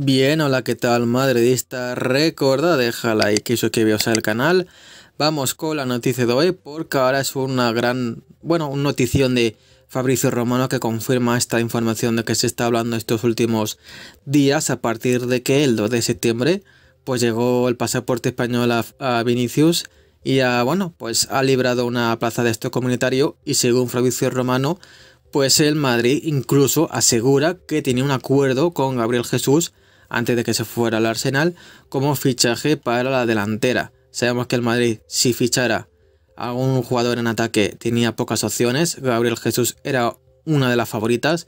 Bien, hola, ¿qué tal madridista? Recuerda, deja like y suscribiros al canal. Vamos con la noticia de hoy porque ahora es una gran, bueno, una notición de Fabricio Romano que confirma esta información de que se está hablando estos últimos días a partir de que el 2 de septiembre pues llegó el pasaporte español a, Vinicius y a, bueno, pues ha librado una plaza de esto comunitario y según Fabricio Romano pues el Madrid incluso asegura que tiene un acuerdo con Gabriel Jesús antes de que se fuera al Arsenal como fichaje para la delantera. Sabemos que el Madrid si fichara a un jugador en ataque tenía pocas opciones, Gabriel Jesús era una de las favoritas,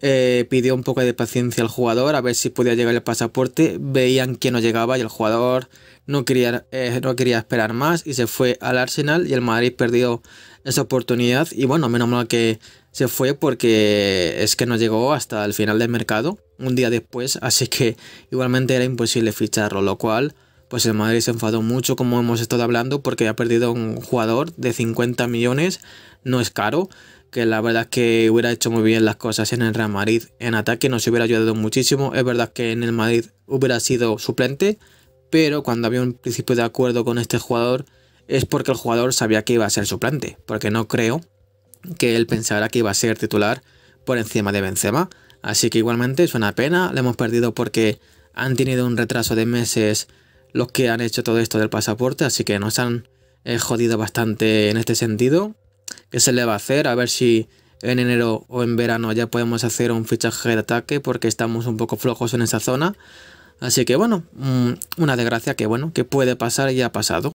eh, pidió un poco de paciencia al jugador a ver si podía llegar el pasaporte. Veían que no llegaba y el jugador no quería, eh, no quería esperar más y se fue al Arsenal y el Madrid perdió esa oportunidad. Y bueno, menos mal que se fue porque es que no llegó hasta el final del mercado, un día después, así que igualmente era imposible ficharlo, lo cual pues el Madrid se enfadó mucho, como hemos estado hablando, porque ha perdido un jugador de 50 millones, no es caro, que la verdad es que hubiera hecho muy bien las cosas en el Real Madrid. En ataque nos hubiera ayudado muchísimo. Es verdad que en el Madrid hubiera sido suplente, pero cuando había un principio de acuerdo con este jugador es porque el jugador sabía que iba a ser suplente, porque no creo que él pensara que iba a ser titular por encima de Benzema. Así que igualmente es una pena, le hemos perdido porque han tenido un retraso de meses los que han hecho todo esto del pasaporte, así que nos han eh, jodido bastante en este sentido. Que se le va a hacer, a ver si en enero o en verano ya podemos hacer un fichaje de ataque porque estamos un poco flojos en esa zona. Así que bueno, mm, una desgracia que bueno, que puede pasar y ha pasado.